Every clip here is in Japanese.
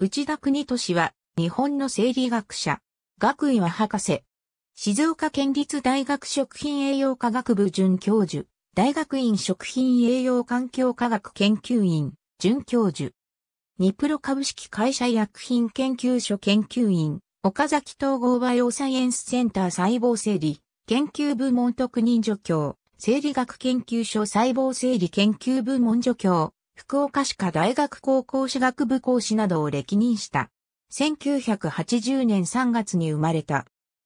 内田国俊は、日本の生理学者、学位は博士。静岡県立大学食品栄養科学部准教授、大学院食品栄養環境科学研究院、准教授。ニプロ株式会社薬品研究所研究員、岡崎統合バイオサイエンスセンター細胞生理、研究部門特任助教、生理学研究所細胞生理研究部門助教、福岡市科大学高校史学部講師などを歴任した。1980年3月に生まれた。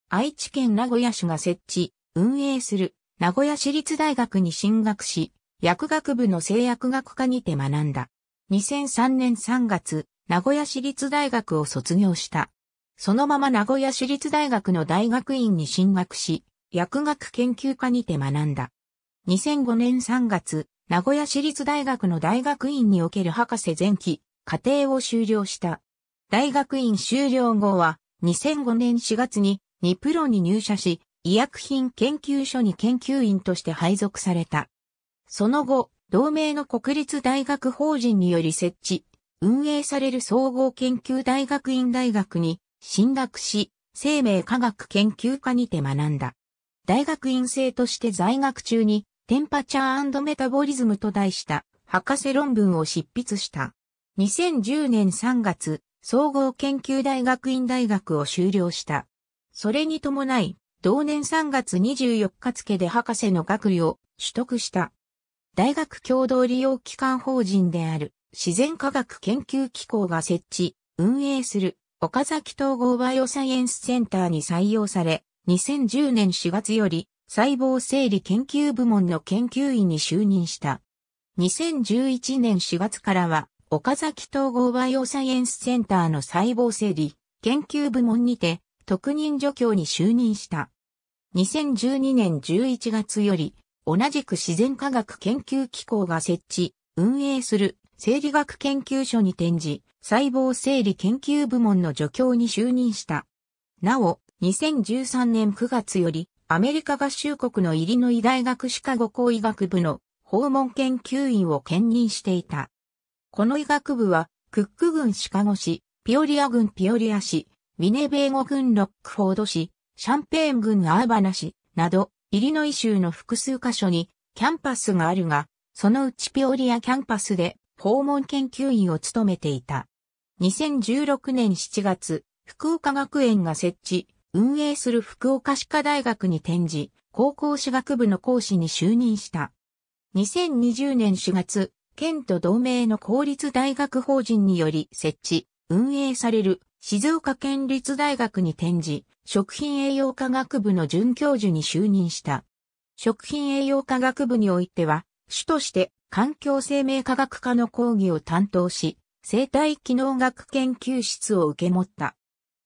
愛知県名古屋市が設置、運営する名古屋市立大学に進学し、薬学部の製薬学科にて学んだ。2003年3月、名古屋市立大学を卒業した。そのまま名古屋市立大学の大学院に進学し、薬学研究科にて学んだ。2005年3月、名古屋市立大学の大学院における博士前期、課程を修了した。大学院修了後は、2005年4月に、ニプロに入社し、医薬品研究所に研究員として配属された。その後、同盟の国立大学法人により設置、運営される総合研究大学院大学に進学し、生命科学研究科にて学んだ。大学院生として在学中にテンパチャーメタボリズムと題した博士論文を執筆した。2010年3月、総合研究大学院大学を修了した。それに伴い、同年3月24日付で博士の学位を取得した。大学共同利用機関法人である自然科学研究機構が設置、運営する岡崎統合バイオサイエンスセンターに採用され、2010年4月より細胞生理研究部門の研究員に就任した。2011年4月からは、岡崎統合バイオサイエンスセンターの細胞生理研究部門にて、特任助教に就任した。2012年11月より、同じく自然科学研究機構が設置、運営する生理学研究所に展示、細胞生理研究部門の助教に就任した。なお、2013年9月より、アメリカ合衆国のイリノイ大学シカゴ校医学部の訪問研究員を兼任していた。この医学部は、クック郡シカゴ市、ピオリア郡ピオリア市、ウィネベーゴ郡ロックフォード市、シャンペーン郡アーバナ市など、イリノイ州の複数箇所にキャンパスがあるが、そのうちピオリアキャンパスで訪問研究員を務めていた。2016年7月、福岡学園が設置、運営する福岡歯科大学に転じ、高校歯学部の講師に就任した。2020年4月、県と同盟の公立大学法人により設置、運営される静岡県立大学に転じ、食品栄養科学部の准教授に就任した。食品栄養科学部においては、主として環境生命科学科の講義を担当し、生態機能学研究室を受け持った。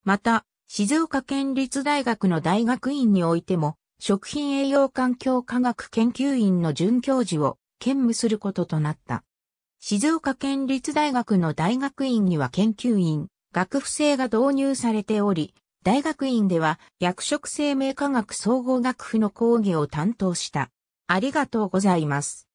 また、静岡県立大学の大学院においても、食品栄養環境科学研究院の准教授を兼務することとなった。静岡県立大学の大学院には研究員、学部制が導入されており、大学院では薬食生命科学総合学府の講義を担当した。ありがとうございます。